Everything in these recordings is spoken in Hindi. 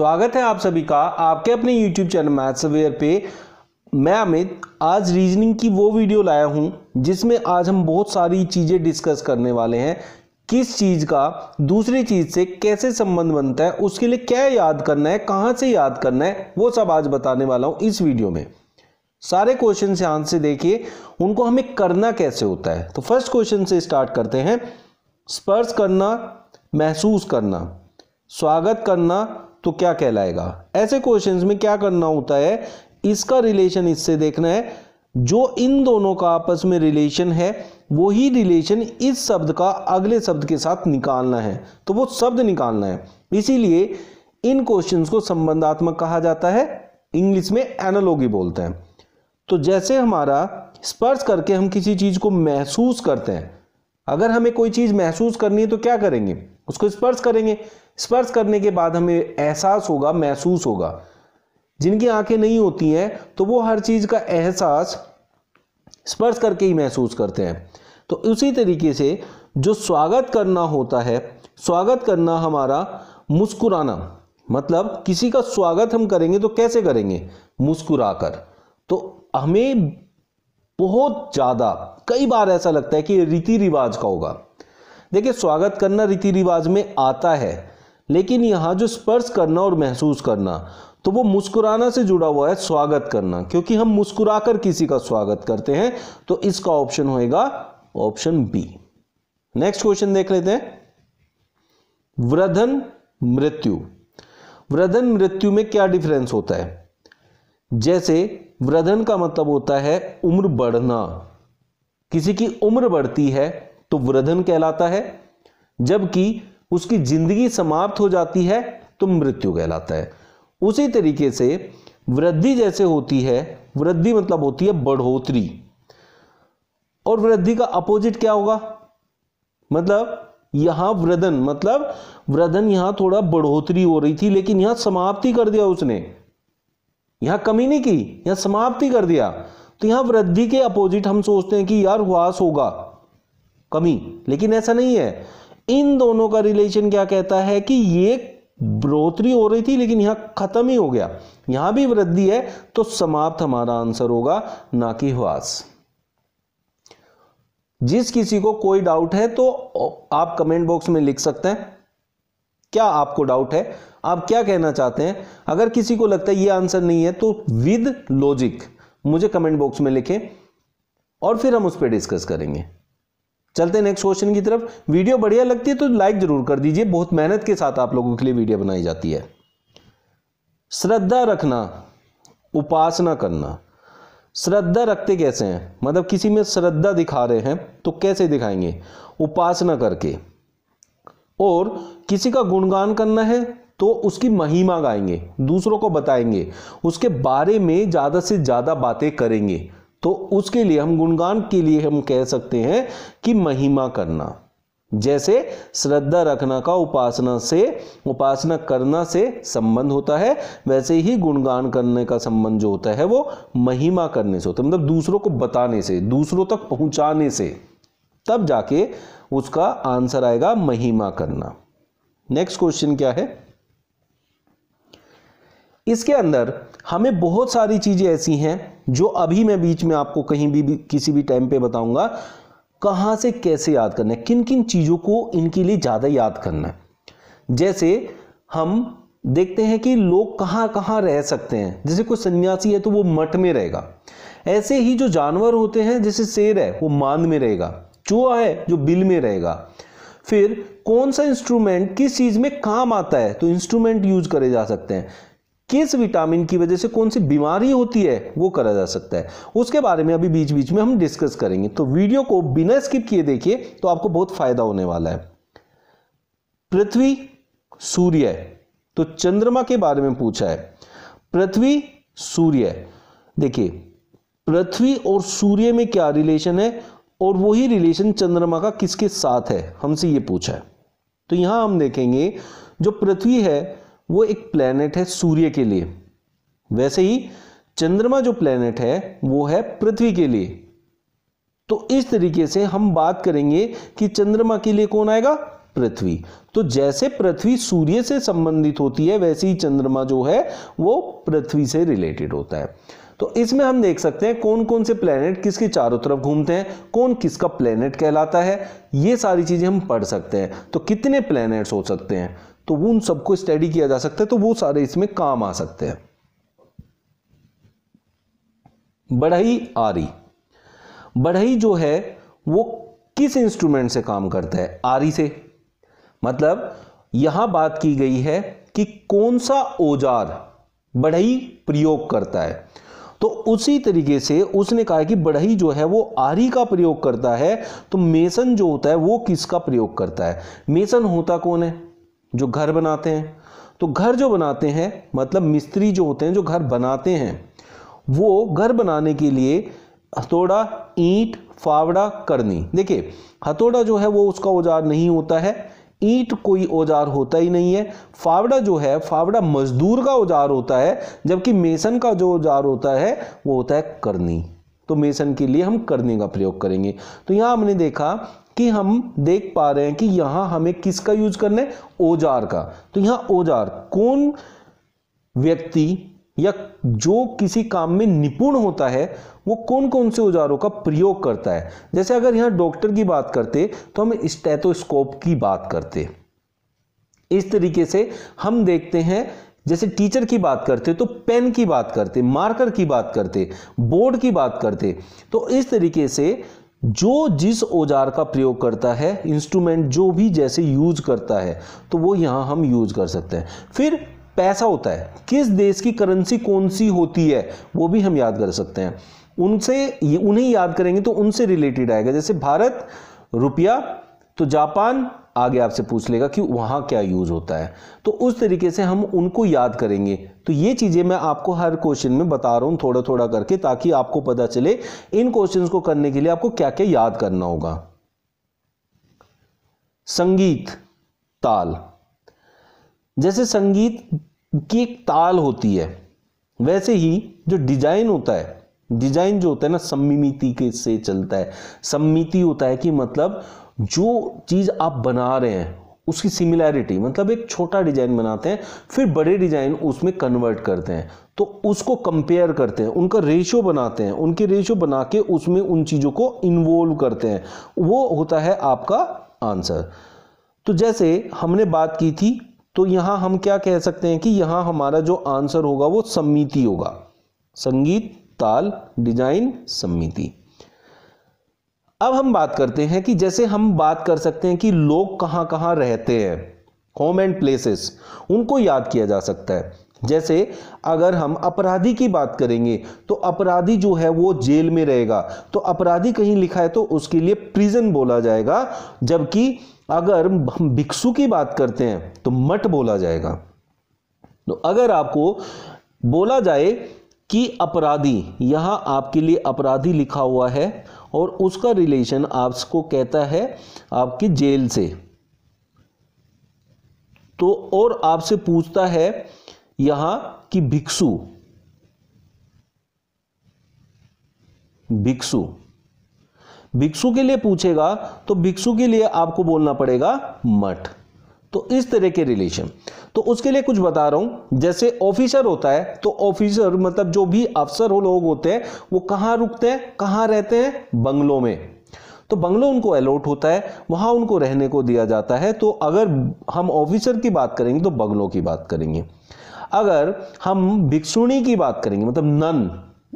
स्वागत है आप सभी का आपके अपने यूट्यूब चैनल मैथ्स अवेयर पे मैं अमित आज रीजनिंग की वो वीडियो लाया हूँ जिसमें आज हम बहुत सारी चीज़ें डिस्कस करने वाले हैं किस चीज़ का दूसरी चीज़ से कैसे संबंध बनता है उसके लिए क्या याद करना है कहाँ से याद करना है वो सब आज बताने वाला हूँ इस वीडियो में सारे क्वेश्चन ध्यान से देखिए उनको हमें करना कैसे होता है तो फर्स्ट क्वेश्चन से स्टार्ट करते हैं स्पर्श करना महसूस करना स्वागत करना तो क्या कहलाएगा ऐसे क्वेश्चन में क्या करना होता है इसका रिलेशन इससे देखना है जो इन दोनों का आपस में रिलेशन है वही रिलेशन इस शब्द का अगले शब्द के साथ निकालना है तो वो शब्द निकालना है इसीलिए इन क्वेश्चंस को संबंधात्मक कहा जाता है इंग्लिश में एनालॉगी बोलते हैं तो जैसे हमारा स्पर्श करके हम किसी चीज़ को महसूस करते हैं अगर हमें कोई चीज़ महसूस करनी है तो क्या करेंगे उसको स्पर्श करेंगे स्पर्श करने के बाद हमें एहसास होगा महसूस होगा जिनकी आंखें नहीं होती हैं तो वो हर चीज़ का एहसास स्पर्श करके ही महसूस करते हैं तो उसी तरीके से जो स्वागत करना होता है स्वागत करना हमारा मुस्कुराना मतलब किसी का स्वागत हम करेंगे तो कैसे करेंगे मुस्कुराकर तो हमें बहुत ज़्यादा कई बार ऐसा लगता है कि रीति रिवाज का होगा देखिए स्वागत करना रीति रिवाज में आता है लेकिन यहाँ जो स्पर्श करना और महसूस करना तो वो मुस्कुराना से जुड़ा हुआ है स्वागत करना क्योंकि हम मुस्कुराकर किसी का स्वागत करते हैं तो इसका ऑप्शन होएगा ऑप्शन बी नेक्स्ट क्वेश्चन देख लेते हैं वृधन मृत्यु वृधन मृत्यु में क्या डिफरेंस होता है जैसे वृधन का मतलब होता है उम्र बढ़ना किसी की उम्र बढ़ती है तो वृधन कहलाता है जबकि उसकी जिंदगी समाप्त हो जाती है तो मृत्यु कहलाता है उसी तरीके से वृद्धि जैसे होती है वृद्धि मतलब होती है बढ़ोतरी और वृद्धि का अपोजिट क्या होगा मतलब यहां वृदन मतलब वृदन यहां थोड़ा बढ़ोतरी हो रही थी लेकिन यहां समाप्ति कर दिया उसने यहां कमी नहीं की यहां समाप्ति कर दिया तो यहां वृद्धि के अपोजिट हम सोचते हैं कि यार ह्रास होगा कमी लेकिन ऐसा नहीं है इन दोनों का रिलेशन क्या कहता है कि ये बढ़ोतरी हो रही थी लेकिन यहां खत्म ही हो गया यहां भी वृद्धि है तो समाप्त हमारा आंसर होगा ना कि ह्वास जिस किसी को कोई डाउट है तो आप कमेंट बॉक्स में लिख सकते हैं क्या आपको डाउट है आप क्या कहना चाहते हैं अगर किसी को लगता है ये आंसर नहीं है तो विद लॉजिक मुझे कमेंट बॉक्स में लिखें और फिर हम उस पर डिस्कस करेंगे चलते हैं नेक्स्ट क्वेश्चन की तरफ वीडियो बढ़िया लगती है तो लाइक जरूर कर दीजिए बहुत मेहनत के साथ आप लोगों के लिए वीडियो बनाई जाती है श्रद्धा रखना उपासना करना श्रद्धा रखते कैसे हैं मतलब किसी में श्रद्धा दिखा रहे हैं तो कैसे दिखाएंगे उपासना करके और किसी का गुणगान करना है तो उसकी महिमा गाएंगे दूसरों को बताएंगे उसके बारे में ज़्यादा से ज़्यादा बातें करेंगे तो उसके लिए हम गुणगान के लिए हम कह सकते हैं कि महिमा करना जैसे श्रद्धा रखना का उपासना से उपासना करना से संबंध होता है वैसे ही गुणगान करने का संबंध जो होता है वो महिमा करने से होता है मतलब दूसरों को बताने से दूसरों तक पहुंचाने से तब जाके उसका आंसर आएगा महिमा करना नेक्स्ट क्वेश्चन क्या है इसके अंदर हमें बहुत सारी चीज़ें ऐसी हैं जो अभी मैं बीच में आपको कहीं भी, भी किसी भी टाइम पे बताऊंगा कहां से कैसे याद करना है किन किन चीज़ों को इनके लिए ज़्यादा याद करना है जैसे हम देखते हैं कि लोग कहां कहां रह सकते हैं जैसे कोई सन्यासी है तो वो मठ में रहेगा ऐसे ही जो जानवर होते हैं जैसे शेर है वो मांद में रहेगा चूहा है जो बिल में रहेगा फिर कौन सा इंस्ट्रूमेंट किस चीज़ में काम आता है तो इंस्ट्रूमेंट यूज करे जा सकते हैं किस विटामिन की वजह से कौन सी बीमारी होती है वो करा जा सकता है उसके बारे में अभी बीच बीच में हम डिस्कस करेंगे तो वीडियो को बिना स्किप किए देखिए तो आपको बहुत फायदा होने वाला है पृथ्वी सूर्य तो चंद्रमा के बारे में पूछा है पृथ्वी सूर्य देखिए पृथ्वी और सूर्य में क्या रिलेशन है और वही रिलेशन चंद्रमा का किसके साथ है हमसे ये पूछा है तो यहां हम देखेंगे जो पृथ्वी है वो एक प्लेनेट है सूर्य के लिए वैसे ही चंद्रमा जो प्लेनेट है वो है पृथ्वी के लिए तो इस तरीके से हम बात करेंगे कि चंद्रमा के लिए कौन आएगा पृथ्वी तो जैसे पृथ्वी सूर्य से संबंधित होती है वैसे ही चंद्रमा जो है वो पृथ्वी से रिलेटेड होता है तो इसमें हम देख सकते हैं कौन कौन से प्लेनेट किसके चारों तरफ घूमते हैं कौन किसका प्लेनेट कहलाता है ये सारी चीजें हम पढ़ सकते हैं तो कितने प्लेनेट्स हो सकते हैं तो वो उन सबको स्टडी किया जा सकता है तो वो सारे इसमें काम आ सकते हैं बढ़ई आरी बढ़ई जो है वो किस इंस्ट्रूमेंट से काम करता है आरी से मतलब यहां बात की गई है कि कौन सा औजार बढ़ई प्रयोग करता है तो उसी तरीके से उसने कहा कि बढ़ई जो है वो आरी का प्रयोग करता है तो मेसन जो होता है वो किसका प्रयोग करता है मेसन होता कौन है जो घर बनाते हैं तो घर जो बनाते हैं मतलब मिस्त्री जो होते हैं जो घर बनाते हैं वो घर बनाने के लिए हथौड़ा ईंट फावड़ा करनी देखिए हथौड़ा जो है वो उसका औजार नहीं होता है ईंट कोई औजार होता ही नहीं है फावड़ा जो है फावड़ा मजदूर का औजार होता है जबकि मेसन का जो औजार होता है वो होता है करनी तो मेसन के लिए हम करने का प्रयोग करेंगे तो यहाँ हमने देखा कि हम देख पा रहे हैं कि यहाँ हमें किसका यूज करना है औजार का तो यहाँ औजार कौन व्यक्ति या जो किसी काम में निपुण होता है वो कौन कौन से औजारों का प्रयोग करता है जैसे अगर यहाँ डॉक्टर की बात करते तो हम स्टेथोस्कोप की बात करते इस तरीके से हम देखते हैं जैसे टीचर की बात करते तो पेन की बात करते मार्कर की बात करते बोर्ड की बात करते तो इस तरीके से जो जिस औजार का प्रयोग करता है इंस्ट्रूमेंट जो भी जैसे यूज करता है तो वो यहाँ हम यूज कर सकते हैं फिर पैसा होता है किस देश की करेंसी कौन सी होती है वो भी हम याद कर सकते हैं उनसे उन्हें याद करेंगे तो उनसे रिलेटेड आएगा जैसे भारत रुपया तो जापान आगे आपसे पूछ लेगा कि वहाँ क्या यूज़ होता है तो उस तरीके से हम उनको याद करेंगे तो ये चीज़ें मैं आपको हर क्वेश्चन में बता रहा हूँ थोड़ा थोड़ा करके ताकि आपको पता चले इन क्वेश्चन को करने के लिए आपको क्या क्या याद करना होगा संगीत ताल जैसे संगीत की एक ताल होती है वैसे ही जो डिजाइन होता है डिजाइन जो होता है ना सम्मिति के से चलता है सम्मिति होता है कि मतलब जो चीज़ आप बना रहे हैं उसकी सिमिलैरिटी मतलब एक छोटा डिजाइन बनाते हैं फिर बड़े डिजाइन उसमें कन्वर्ट करते हैं तो उसको कंपेयर करते हैं उनका रेशियो बनाते हैं उनके रेशियो बना के उसमें उन चीज़ों को इन्वॉल्व करते हैं वो होता है आपका आंसर तो जैसे हमने बात की थी तो यहाँ हम क्या कह सकते हैं कि यहाँ हमारा जो आंसर होगा वो सम्मिति होगा संगीत ताल डिजाइन सम्मिति अब हम बात करते हैं कि जैसे हम बात कर सकते हैं कि लोग कहां कहां रहते हैं होम एंड प्लेसेस उनको याद किया जा सकता है जैसे अगर हम अपराधी की बात करेंगे तो अपराधी जो है वो जेल में रहेगा तो अपराधी कहीं लिखा है तो उसके लिए प्रिजन बोला जाएगा जबकि अगर हम भिक्षु की बात करते हैं तो मठ बोला जाएगा तो अगर आपको बोला जाए कि अपराधी यहां आपके लिए अपराधी लिखा हुआ है और उसका रिलेशन आपको कहता है आपकी जेल से तो और आपसे पूछता है यहां कि भिक्षु भिक्षु भिक्षु के लिए पूछेगा तो भिक्षु के लिए आपको बोलना पड़ेगा मठ तो इस तरह के रिलेशन तो उसके लिए कुछ बता रहा हूं जैसे ऑफिसर होता है तो ऑफिसर मतलब जो भी अफसर हो लोग होते हैं वो कहां रुकते हैं कहां रहते हैं बंगलों में तो बंगलो उनको अलॉट होता है वहां उनको रहने को दिया जाता है तो अगर हम ऑफिसर की बात करेंगे तो बंगलों की बात करेंगे अगर हम भिक्षुणी की बात करेंगे मतलब नन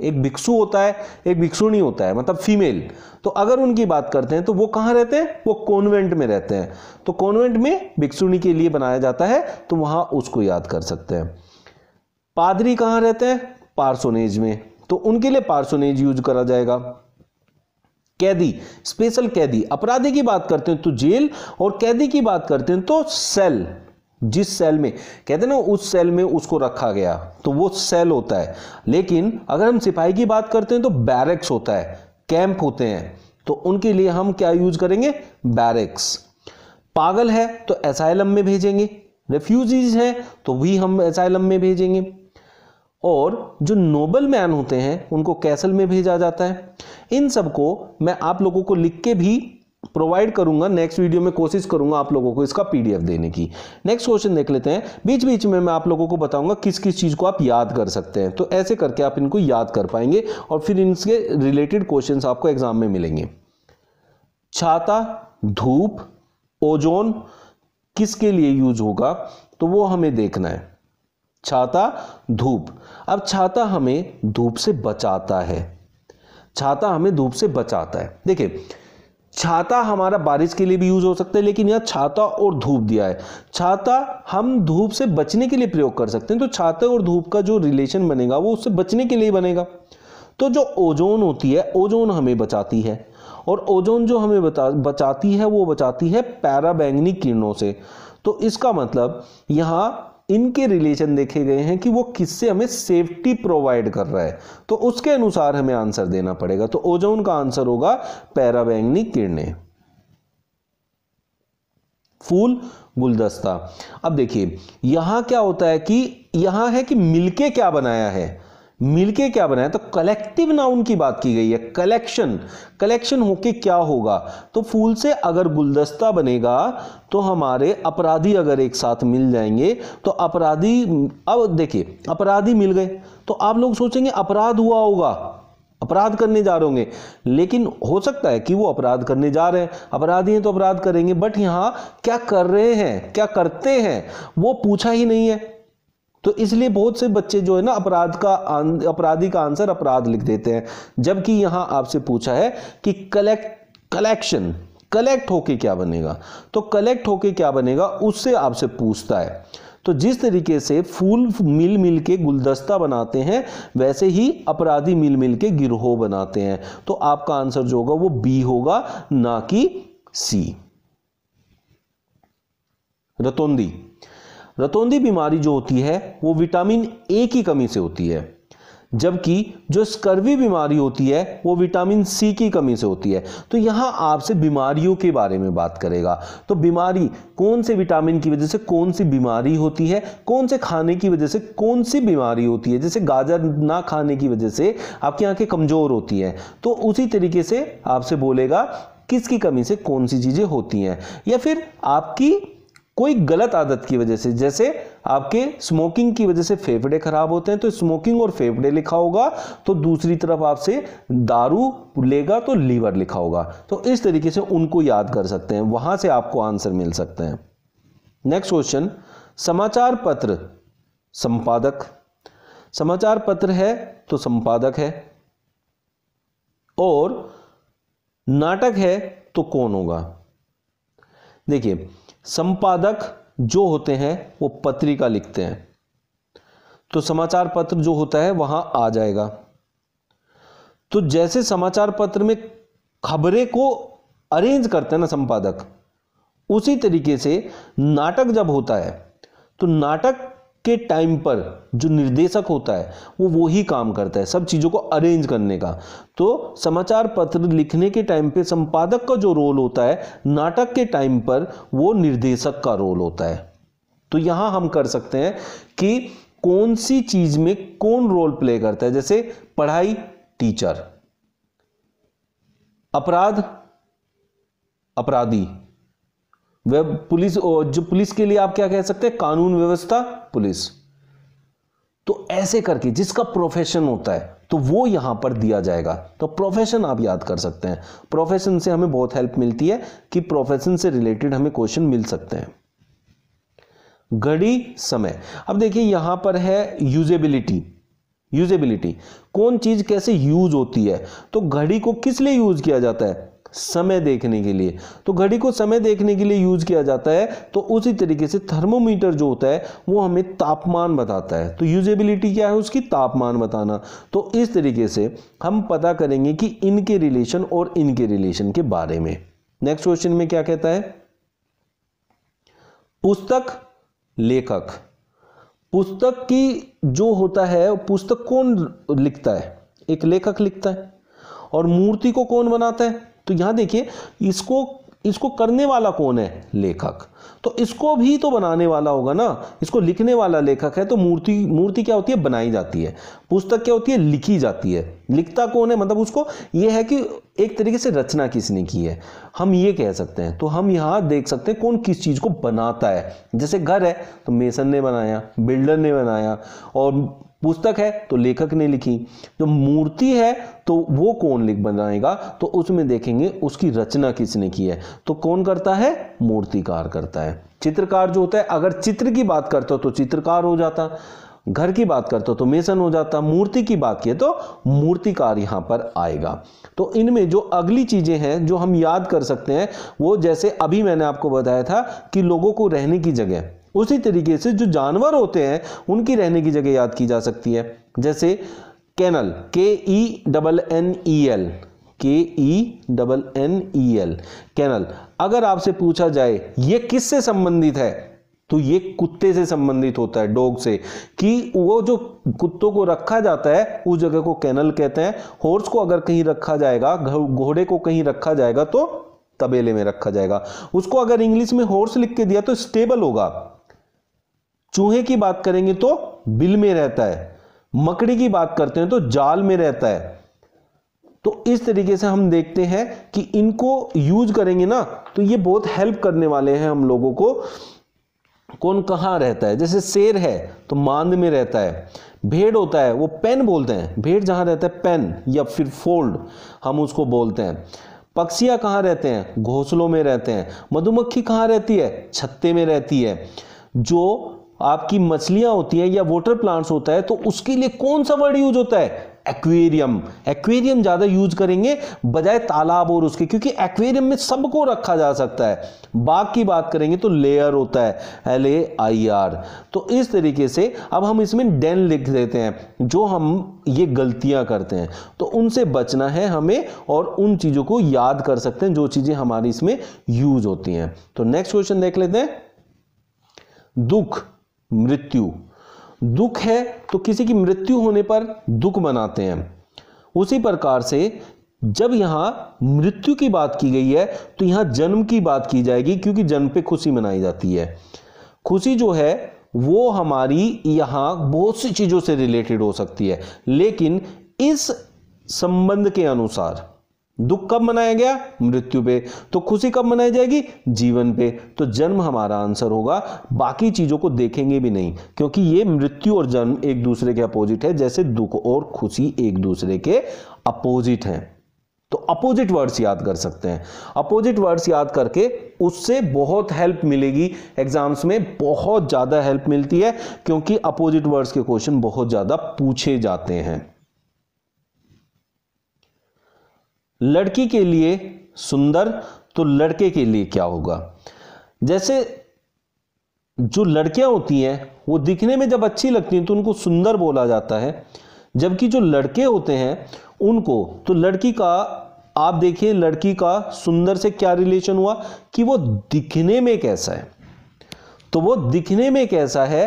एक भिक्षु होता है एक भिक्षुणी होता है मतलब फीमेल तो अगर उनकी बात करते हैं तो वो कहाँ रहते हैं वो कॉन्वेंट में रहते हैं तो कॉन्वेंट में भिक्षुणी के लिए बनाया जाता है तो वहाँ उसको याद कर सकते हैं पादरी कहाँ रहते हैं पार्सोनेज में तो उनके लिए पार्सोनेज यूज करा जाएगा कैदी स्पेशल कैदी अपराधी की बात करते हैं तो जेल और कैदी की बात करते हैं तो सेल जिस सेल में कहते हैं ना उस सेल में उसको रखा गया तो वो सेल होता है लेकिन अगर हम सिपाही की बात करते हैं तो बैरक्स होता है कैंप होते हैं तो उनके लिए हम क्या यूज करेंगे बैरक्स पागल है तो एसाइलम में भेजेंगे रेफ्यूजीज हैं तो भी हम एसाइलम में भेजेंगे और जो नोबल मैन होते हैं उनको कैसल में भेजा जाता है इन सबको मैं आप लोगों को लिख के भी प्रोवाइड करूंगा नेक्स्ट वीडियो में कोशिश करूंगा आप लोगों को इसका पीडीएफ देने की नेक्स्ट क्वेश्चन देख लेते हैं बीच बीच में मैं आप लोगों को बताऊंगा किस किस चीज़ को आप याद कर सकते हैं तो ऐसे करके आप इनको याद कर पाएंगे और फिर इनके रिलेटेड क्वेश्चन आपको एग्जाम में मिलेंगे छाता धूप ओजोन किसके लिए यूज होगा तो वो हमें देखना है छाता धूप अब छाता हमें धूप से बचाता है छाता हमें धूप से बचाता है देखिये छाता हमारा बारिश के लिए भी यूज़ हो सकता है लेकिन यहाँ छाता और धूप दिया है छाता हम धूप से बचने के लिए प्रयोग कर सकते हैं तो छाता और धूप का जो रिलेशन बनेगा वो उससे बचने के लिए बनेगा तो जो ओजोन होती है ओजोन हमें बचाती है और ओजोन जो हमें बता बचाती है वो बचाती है पैराबैंगनी किरणों से तो इसका मतलब यहाँ इनके रिलेशन देखे गए हैं कि वो किससे हमें सेफ्टी प्रोवाइड कर रहा है तो उसके अनुसार हमें आंसर देना पड़ेगा तो ओजोन का आंसर होगा पैराबैंगनी किरणें फूल गुलदस्ता अब देखिए यहां क्या होता है कि यहां है कि मिलके क्या बनाया है मिलके क्या बनाया तो कलेक्टिव नाउन की बात की गई है कलेक्शन कलेक्शन होके क्या होगा तो फूल से अगर गुलदस्ता बनेगा तो हमारे अपराधी अगर एक साथ मिल जाएंगे तो अपराधी अब देखिए अपराधी मिल गए तो आप लोग सोचेंगे अपराध हुआ होगा अपराध करने जा रहे होंगे लेकिन हो सकता है कि वो अपराध करने जा रहे हैं अपराधी हैं तो अपराध करेंगे बट यहां क्या कर रहे हैं क्या करते हैं वो पूछा ही नहीं है तो इसलिए बहुत से बच्चे जो है ना अपराध का अपराधी का आंसर अपराध लिख देते हैं जबकि यहां आपसे पूछा है कि कलेक्ट कलेक्शन कलेक्ट होके क्या बनेगा तो कलेक्ट होके क्या बनेगा उससे आपसे पूछता है तो जिस तरीके से फूल मिल मिल के गुलदस्ता बनाते हैं वैसे ही अपराधी मिल मिल के गिरोह बनाते हैं तो आपका आंसर जो होगा वो बी होगा ना कि सी रतोंदी रतौंदी बीमारी जो होती है वो विटामिन ए की कमी से होती है जबकि जो स्कर्वी बीमारी होती है वो विटामिन सी की कमी से होती है तो यहाँ आपसे बीमारियों के बारे में बात करेगा तो बीमारी कौन से विटामिन की वजह से कौन सी बीमारी होती है कौन से खाने की वजह से कौन सी बीमारी होती है जैसे गाजर ना खाने की वजह से आपकी आंखें कमज़ोर होती हैं तो उसी तरीके से आपसे बोलेगा किसकी कमी से कौन सी चीज़ें होती हैं या फिर आपकी कोई गलत आदत की वजह से जैसे आपके स्मोकिंग की वजह से फेफड़े खराब होते हैं तो स्मोकिंग और फेफड़े लिखा होगा तो दूसरी तरफ आपसे दारू लेगा तो लीवर लिखा होगा तो इस तरीके से उनको याद कर सकते हैं वहां से आपको आंसर मिल सकते हैं नेक्स्ट क्वेश्चन समाचार पत्र संपादक समाचार पत्र है तो संपादक है और नाटक है तो कौन होगा देखिए संपादक जो होते हैं वो पत्रिका लिखते हैं तो समाचार पत्र जो होता है वहां आ जाएगा तो जैसे समाचार पत्र में खबरें को अरेंज करते हैं ना संपादक उसी तरीके से नाटक जब होता है तो नाटक के टाइम पर जो निर्देशक होता है वो वो ही काम करता है सब चीज़ों को अरेंज करने का तो समाचार पत्र लिखने के टाइम पे संपादक का जो रोल होता है नाटक के टाइम पर वो निर्देशक का रोल होता है तो यहाँ हम कर सकते हैं कि कौन सी चीज़ में कौन रोल प्ले करता है जैसे पढ़ाई टीचर अपराध अपराधी वह पुलिस जो पुलिस के लिए आप क्या कह सकते हैं कानून व्यवस्था पुलिस तो ऐसे करके जिसका प्रोफेशन होता है तो वो यहां पर दिया जाएगा तो प्रोफेशन आप याद कर सकते हैं प्रोफेशन से हमें बहुत हेल्प मिलती है कि प्रोफेशन से रिलेटेड हमें क्वेश्चन मिल सकते हैं घड़ी समय अब देखिए यहां पर है यूजेबिलिटी यूजेबिलिटी कौन चीज कैसे यूज होती है तो घड़ी को किस लिए यूज किया जाता है समय देखने के लिए तो घड़ी को समय देखने के लिए यूज किया जाता है तो उसी तरीके से थर्मोमीटर जो होता है वो हमें तापमान बताता है तो यूजेबिलिटी क्या है उसकी तापमान बताना तो इस तरीके से हम पता करेंगे कि इनके रिलेशन और इनके रिलेशन के बारे में नेक्स्ट क्वेश्चन में क्या कहता है पुस्तक लेखक पुस्तक की जो होता है पुस्तक कौन लिखता है एक लेखक लिखता है और मूर्ति को कौन बनाता है तो यहां देखिए इसको इसको करने वाला कौन है लेखक तो इसको भी तो बनाने वाला होगा ना इसको लिखने वाला लेखक है तो मूर्ति मूर्ति क्या होती है बनाई जाती है पुस्तक क्या होती है लिखी जाती है लिखता कौन है मतलब उसको यह है कि एक तरीके से रचना किसने की है हम ये कह सकते हैं तो हम यहां देख सकते हैं कौन किस चीज़ को बनाता है जैसे घर है तो मेसन ने बनाया बिल्डर ने बनाया और पुस्तक है तो लेखक ने लिखी जो मूर्ति है तो वो कौन लिख बनाएगा तो उसमें देखेंगे उसकी रचना किसने की है तो कौन करता है मूर्तिकार करता है चित्रकार जो होता है अगर चित्र की बात करता तो चित्रकार हो जाता घर की बात करते हो तो मेसन हो जाता मूर्ति की बात की तो मूर्तिकार यहां पर आएगा तो इनमें जो अगली चीज़ें हैं जो हम याद कर सकते हैं वो जैसे अभी मैंने आपको बताया था कि लोगों को रहने की जगह उसी तरीके से जो जानवर होते हैं उनकी रहने की जगह याद की जा सकती है जैसे kennel K E double N E L K E double N E L kennel अगर आपसे पूछा जाए ये किससे संबंधित है तो ये कुत्ते से संबंधित होता है डॉग से कि वो जो कुत्तों को रखा जाता है उस जगह को कैनल कहते हैं हॉर्स को अगर कहीं रखा जाएगा घोड़े को कहीं रखा जाएगा तो तबेले में रखा जाएगा उसको अगर इंग्लिश में हॉर्स लिख के दिया तो स्टेबल होगा चूहे की बात करेंगे तो बिल में रहता है मकड़ी की बात करते हैं तो जाल में रहता है तो इस तरीके से हम देखते हैं कि इनको यूज करेंगे ना तो ये बहुत हेल्प करने वाले हैं हम लोगों को कौन कहाँ रहता है जैसे शेर है तो मांद में रहता है भेड़ होता है वो पेन बोलते हैं भेड़ जहाँ रहता है पेन या फिर फोल्ड हम उसको बोलते हैं पक्षियाँ कहाँ रहते हैं घोंसलों में रहते हैं मधुमक्खी कहाँ रहती है छत्ते में रहती है जो आपकी मछलियां होती हैं या वाटर प्लांट्स होता है तो उसके लिए कौन सा वर्ड यूज होता है एक्वेरियम एक्वेरियम ज़्यादा यूज करेंगे बजाय तालाब और उसके क्योंकि एक्वेरियम में सबको रखा जा सकता है बाघ की बात करेंगे तो लेयर होता है एल ए आई आर तो इस तरीके से अब हम इसमें डेन लिख देते हैं जो हम ये गलतियां करते हैं तो उनसे बचना है हमें और उन चीज़ों को याद कर सकते हैं जो चीज़ें हमारी इसमें यूज होती हैं तो नेक्स्ट क्वेश्चन देख लेते हैं दुख मृत्यु दुख है तो किसी की मृत्यु होने पर दुख मनाते हैं उसी प्रकार से जब यहां मृत्यु की बात की गई है तो यहां जन्म की बात की जाएगी क्योंकि जन्म पे खुशी मनाई जाती है खुशी जो है वो हमारी यहां बहुत सी चीज़ों से रिलेटेड हो सकती है लेकिन इस संबंध के अनुसार दुख कब मनाया गया मृत्यु पे तो खुशी कब मनाई जाएगी जीवन पे तो जन्म हमारा आंसर होगा बाकी चीजों को देखेंगे भी नहीं क्योंकि ये मृत्यु और जन्म एक दूसरे के अपोजिट है जैसे दुख और खुशी एक दूसरे के अपोजिट है तो अपोजिट वर्ड्स याद कर सकते हैं अपोजिट वर्ड्स याद करके उससे बहुत हेल्प मिलेगी एग्जाम्स में बहुत ज़्यादा हेल्प मिलती है क्योंकि अपोजिट वर्ड्स के क्वेश्चन बहुत ज़्यादा पूछे जाते हैं लड़की के लिए सुंदर तो लड़के के लिए क्या होगा जैसे जो लड़कियां होती हैं वो दिखने में जब अच्छी लगती हैं तो उनको सुंदर बोला जाता है जबकि जो लड़के होते हैं उनको तो लड़की का आप देखिए लड़की का सुंदर से क्या रिलेशन हुआ कि वो दिखने में कैसा है तो वो दिखने में कैसा है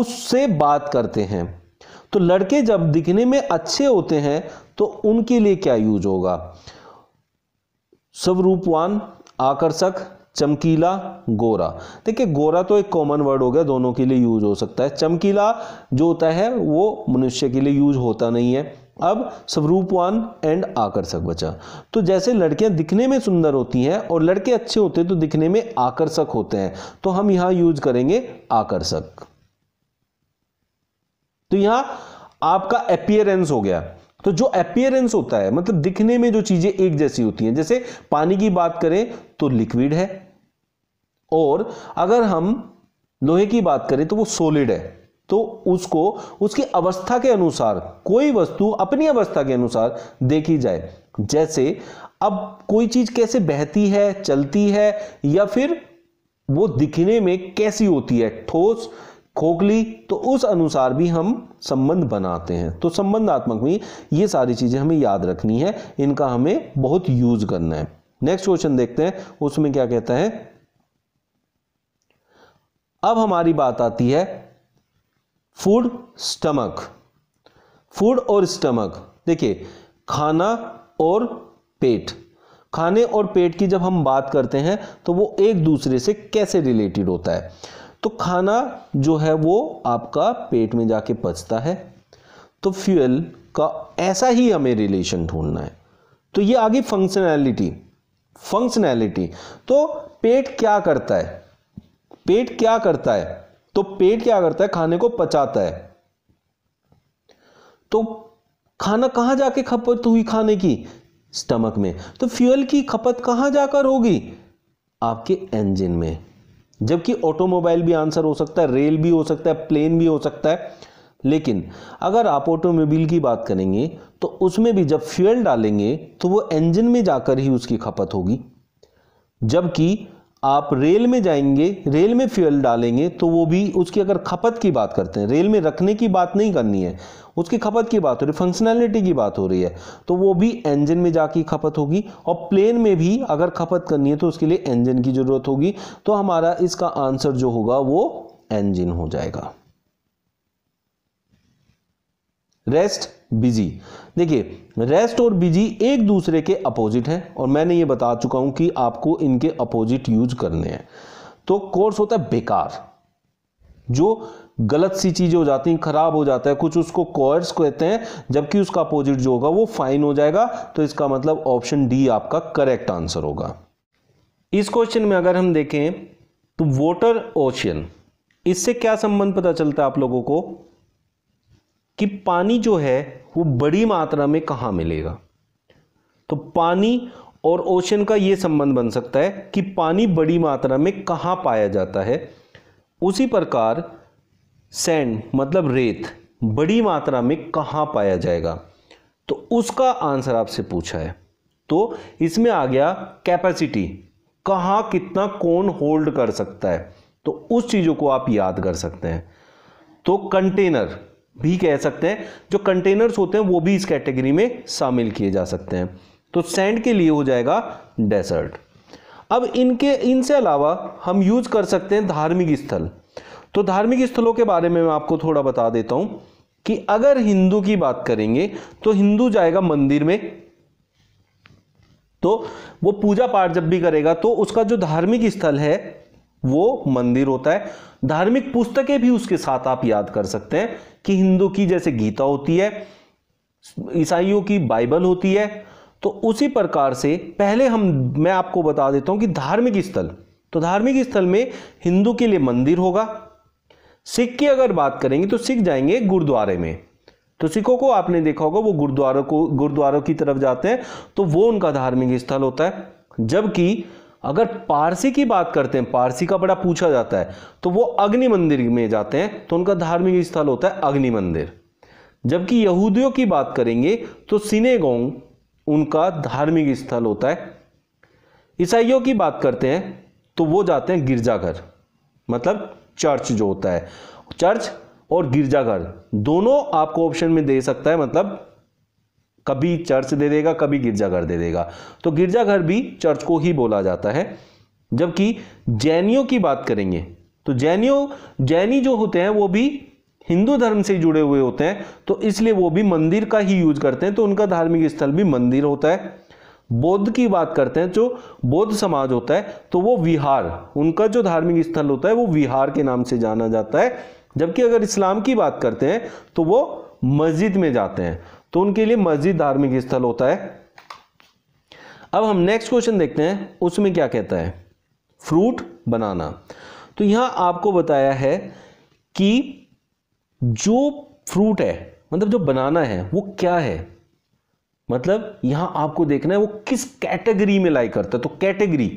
उससे बात करते हैं तो लड़के जब दिखने में अच्छे होते हैं तो उनके लिए क्या यूज होगा स्वरूपवान आकर्षक चमकीला गोरा देखिए गोरा तो एक कॉमन वर्ड हो गया दोनों के लिए यूज हो सकता है चमकीला जो होता है वो मनुष्य के लिए यूज होता नहीं है अब स्वरूपवान एंड आकर्षक बचा तो जैसे लड़कियां दिखने में सुंदर होती हैं और लड़के अच्छे होते हैं तो दिखने में आकर्षक होते हैं तो हम यहां यूज करेंगे आकर्षक तो यहां आपका अपियरेंस हो गया तो जो अपियरेंस होता है मतलब दिखने में जो चीजें एक जैसी होती हैं जैसे पानी की बात करें तो लिक्विड है और अगर हम लोहे की बात करें तो वो सोलिड है तो उसको उसकी अवस्था के अनुसार कोई वस्तु अपनी अवस्था के अनुसार देखी जाए जैसे अब कोई चीज कैसे बहती है चलती है या फिर वो दिखने में कैसी होती है ठोस खोखली तो उस अनुसार भी हम संबंध बनाते हैं तो संबंधात्मक में ये सारी चीज़ें हमें याद रखनी है इनका हमें बहुत यूज करना है नेक्स्ट क्वेश्चन देखते हैं उसमें क्या कहता है अब हमारी बात आती है फूड स्टमक फूड और स्टमक देखिए खाना और पेट खाने और पेट की जब हम बात करते हैं तो वो एक दूसरे से कैसे रिलेटेड होता है तो खाना जो है वो आपका पेट में जाके पचता है तो फ्यूल का ऐसा ही हमें रिलेशन ढूंढना है तो ये आ गई फंक्शनैलिटी फंक्शनैलिटी तो पेट क्या करता है पेट क्या करता है तो पेट क्या करता है खाने को पचाता है तो खाना कहां जाके खपत हुई खाने की स्टमक में तो फ्यूल की खपत कहां जाकर होगी आपके इंजन में जबकि ऑटोमोबाइल भी आंसर हो सकता है रेल भी हो सकता है प्लेन भी हो सकता है लेकिन अगर आप ऑटोमोबाइल की बात करेंगे तो उसमें भी जब फ्यूल डालेंगे तो वो इंजन में जाकर ही उसकी खपत होगी जबकि आप रेल में जाएंगे रेल में फ्यूल डालेंगे तो वो भी उसकी अगर खपत की बात करते हैं रेल में रखने की बात नहीं करनी है उसकी खपत की बात हो रही है फंक्शनैलिटी की बात हो रही है तो वो भी इंजन में जाके खपत होगी और प्लेन में भी अगर खपत करनी है तो उसके लिए इंजन की ज़रूरत होगी तो हमारा इसका आंसर जो होगा वो इंजन हो जाएगा रेस्ट बिजी देखिए रेस्ट और बिजी एक दूसरे के अपोजिट हैं और मैंने ये बता चुका हूं कि आपको इनके अपोजिट यूज करने हैं तो कोर्स होता है बेकार जो गलत सी चीज़ें हो जाती हैं खराब हो जाता है कुछ उसको कोर्स कहते हैं जबकि उसका अपोजिट जो होगा वो फाइन हो जाएगा तो इसका मतलब ऑप्शन डी आपका करेक्ट आंसर होगा इस क्वेश्चन में अगर हम देखें तो वोटर ओशियन इससे क्या संबंध पता चलता है आप लोगों को कि पानी जो है वो बड़ी मात्रा में कहाँ मिलेगा तो पानी और ओशन का ये संबंध बन सकता है कि पानी बड़ी मात्रा में कहाँ पाया जाता है उसी प्रकार सैंड मतलब रेत बड़ी मात्रा में कहाँ पाया जाएगा तो उसका आंसर आपसे पूछा है तो इसमें आ गया कैपेसिटी कहाँ कितना कौन होल्ड कर सकता है तो उस चीज़ों को आप याद कर सकते हैं तो कंटेनर भी कह सकते हैं जो कंटेनर्स होते हैं वो भी इस कैटेगरी में शामिल किए जा सकते हैं तो सैंड के लिए हो जाएगा डेजर्ट अब इनके इनसे अलावा हम यूज कर सकते हैं धार्मिक स्थल तो धार्मिक स्थलों के बारे में मैं आपको थोड़ा बता देता हूं कि अगर हिंदू की बात करेंगे तो हिंदू जाएगा मंदिर में तो वो पूजा पाठ जब भी करेगा तो उसका जो धार्मिक स्थल है वो मंदिर होता है धार्मिक पुस्तकें भी उसके साथ आप याद कर सकते हैं कि हिंदू की जैसे गीता होती है ईसाइयों की बाइबल होती है तो उसी प्रकार से पहले हम मैं आपको बता देता हूं कि धार्मिक स्थल तो धार्मिक स्थल में हिंदू के लिए मंदिर होगा सिख की अगर बात करेंगे तो सिख जाएंगे गुरुद्वारे में तो सिखों को आपने देखा होगा वो गुरुद्वारों को गुरुद्वारों की तरफ जाते हैं तो वो उनका धार्मिक स्थल होता है जबकि अगर पारसी की बात करते हैं पारसी का बड़ा पूछा जाता है तो वो अग्नि मंदिर में जाते हैं तो उनका धार्मिक स्थल होता है अग्नि मंदिर जबकि यहूदियों की बात करेंगे तो सिनेगोंग उनका धार्मिक स्थल होता है ईसाइयों की बात करते हैं तो वो जाते हैं गिरजाघर मतलब चर्च जो होता है चर्च और गिरजाघर दोनों आपको ऑप्शन में दे सकता है मतलब कभी चर्च दे देगा कभी गिरजाघर दे देगा तो गिरजाघर भी चर्च को ही बोला जाता है जबकि जैनियों की बात करेंगे तो जैनियों जैनी जो होते हैं वो भी हिंदू धर्म से जुड़े हुए होते हैं तो इसलिए वो भी मंदिर का ही यूज करते हैं तो उनका धार्मिक स्थल भी मंदिर होता है बौद्ध की बात करते हैं जो बौद्ध समाज होता है तो वो विहार उनका जो धार्मिक स्थल होता है वो विहार के नाम से जाना जाता है जबकि अगर इस्लाम की बात करते हैं तो वो मस्जिद में जाते हैं तो उनके लिए मस्जिद धार्मिक स्थल होता है अब हम नेक्स्ट क्वेश्चन देखते हैं उसमें क्या कहता है फ्रूट बनाना तो यहां आपको बताया है कि जो फ्रूट है मतलब जो बनाना है वो क्या है मतलब यहां आपको देखना है वो किस कैटेगरी में लाई करता है तो कैटेगरी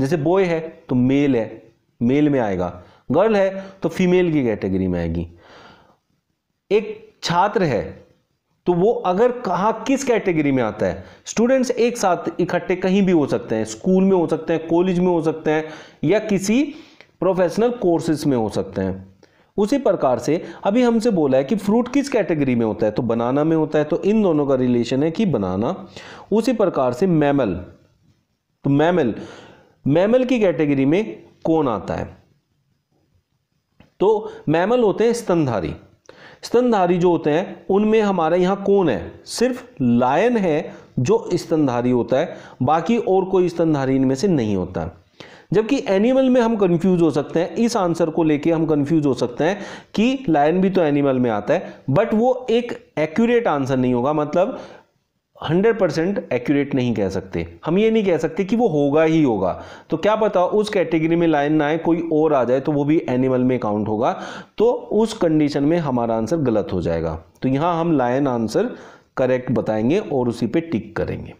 जैसे बॉय है तो मेल है मेल में आएगा गर्ल है तो फीमेल की कैटेगरी में आएगी एक छात्र है तो वो अगर कहा किस कैटेगरी में आता है स्टूडेंट्स एक साथ इकट्ठे कहीं भी हो सकते हैं स्कूल में हो सकते हैं कॉलेज में हो सकते हैं या किसी प्रोफेशनल कोर्सेज में हो सकते हैं उसी प्रकार से अभी हमसे बोला है कि फ्रूट किस कैटेगरी में होता है तो बनाना में होता है तो इन दोनों का रिलेशन है कि बनाना उसी प्रकार से मैमल तो मैमल मैमल की कैटेगरी में कौन आता है तो मैमल होते हैं स्तनधारी स्तनधारी जो होते हैं उनमें हमारे यहाँ कौन है सिर्फ लायन है जो स्तनधारी होता है बाकी और कोई स्तनधारी इनमें से नहीं होता जबकि एनिमल में हम कंफ्यूज हो सकते हैं इस आंसर को लेके हम कंफ्यूज हो सकते हैं कि लायन भी तो एनिमल में आता है बट वो एक एक्यूरेट आंसर नहीं होगा मतलब हंड्रेड परसेंट एक्यूरेट नहीं कह सकते हम ये नहीं कह सकते कि वो होगा ही होगा तो क्या पता उस कैटेगरी में लाइन ना आए कोई और आ जाए तो वो भी एनिमल में काउंट होगा तो उस कंडीशन में हमारा आंसर गलत हो जाएगा तो यहाँ हम लाइन आंसर करेक्ट बताएंगे और उसी पे टिक करेंगे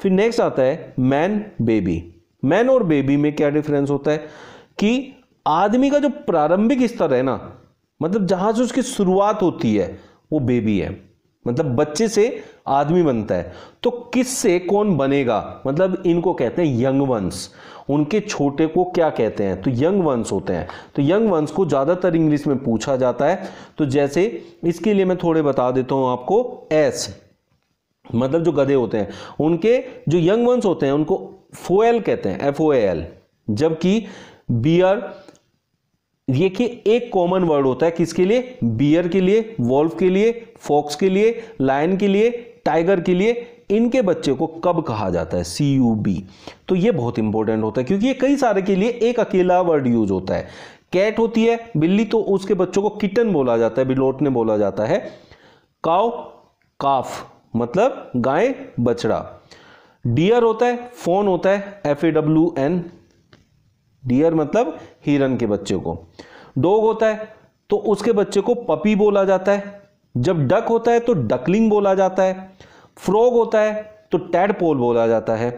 फिर नेक्स्ट आता है मैन बेबी मैन और बेबी में क्या डिफरेंस होता है कि आदमी का जो प्रारंभिक स्तर है ना मतलब जहाँ से उसकी शुरुआत होती है वो बेबी है मतलब बच्चे से आदमी बनता है तो किस से कौन बनेगा मतलब इनको कहते हैं यंग वंश उनके छोटे को क्या कहते हैं तो यंग वंश होते हैं तो यंग वंश को ज़्यादातर इंग्लिश में पूछा जाता है तो जैसे इसके लिए मैं थोड़े बता देता हूँ आपको एस मतलब जो गधे होते हैं उनके जो यंग वंश होते हैं उनको फोएल कहते हैं एफ ओ एल जबकि बियर ये कि एक कॉमन वर्ड होता है किसके लिए बियर के लिए वॉल्फ के लिए फॉक्स के लिए लायन के लिए टाइगर के लिए इनके बच्चे को कब कहा जाता है सी यू बी तो ये बहुत इंपॉर्टेंट होता है क्योंकि ये कई सारे के लिए एक अकेला वर्ड यूज होता है कैट होती है बिल्ली तो उसके बच्चों को किटन बोला जाता है बिलोट ने बोला जाता है काव काफ मतलब गाय बछड़ा डियर होता है फोन होता है F A W N deer मतलब हिरन के बच्चे को डोग होता है तो उसके बच्चे को पपी बोला जाता है जब डक होता है तो डकलिंग बोला जाता है फ्रॉग होता है तो टैडपोल बोला जाता है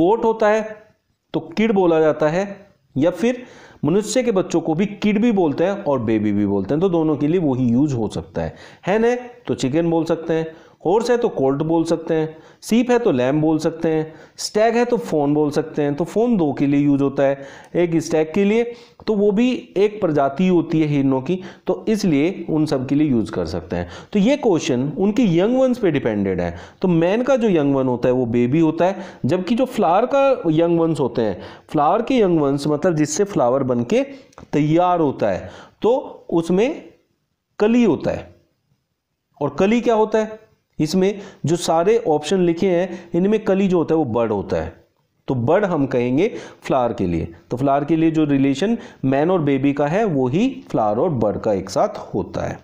गोट होता है तो किड बोला जाता है या फिर मनुष्य के बच्चों को भी किड भी बोलते हैं और बेबी भी बोलते हैं तो दोनों के लिए वही यूज हो सकता है है ना तो चिकन बोल सकते हैं हॉर्स है तो कोल्ट बोल सकते हैं सीप है तो लैम बोल सकते हैं स्टैग है तो फ़ोन बोल सकते हैं तो फ़ोन दो के लिए यूज होता है एक स्टैग के लिए तो वो भी एक प्रजाति होती है हिरनों की तो इसलिए उन सब के लिए यूज़ कर सकते हैं तो ये क्वेश्चन उनके यंग वंस पे डिपेंडेड है तो मैन का जो यंग वन होता है वो बेबी होता है जबकि जो फ्लावर का यंग वंस होते हैं फ्लावर के यंग वंस मतलब जिससे फ्लावर बन के तैयार होता है तो उसमें कली होता है और कली क्या होता है इसमें जो सारे ऑप्शन लिखे हैं इनमें कली जो होता है वो बर्ड होता है तो बर्ड हम कहेंगे फ्लावर के लिए तो फ्लावर के लिए जो रिलेशन मैन और बेबी का है वो ही फ्लावर और बर्ड का एक साथ होता है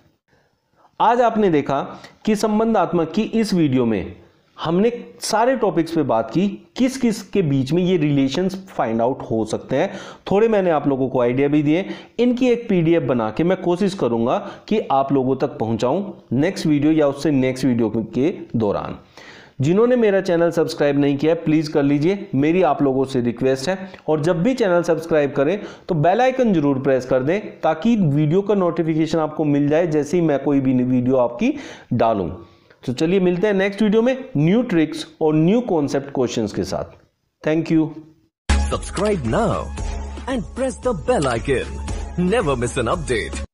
आज आपने देखा कि संबंधात्मक की इस वीडियो में हमने सारे टॉपिक्स पे बात की किस किस के बीच में ये रिलेशंस फाइंड आउट हो सकते हैं थोड़े मैंने आप लोगों को आइडिया भी दिए इनकी एक पीडीएफ बना के मैं कोशिश करूंगा कि आप लोगों तक पहुंचाऊं नेक्स्ट वीडियो या उससे नेक्स्ट वीडियो के दौरान जिन्होंने मेरा चैनल सब्सक्राइब नहीं किया प्लीज़ कर लीजिए मेरी आप लोगों से रिक्वेस्ट है और जब भी चैनल सब्सक्राइब करें तो बेल आइकन जरूर प्रेस कर दें ताकि वीडियो का नोटिफिकेशन आपको मिल जाए जैसे ही मैं कोई भी वीडियो आपकी डालूँ तो चलिए मिलते हैं नेक्स्ट वीडियो में न्यू ट्रिक्स और न्यू कॉन्सेप्ट क्वेश्चंस के साथ thank you subscribe now and press the bell icon never miss an update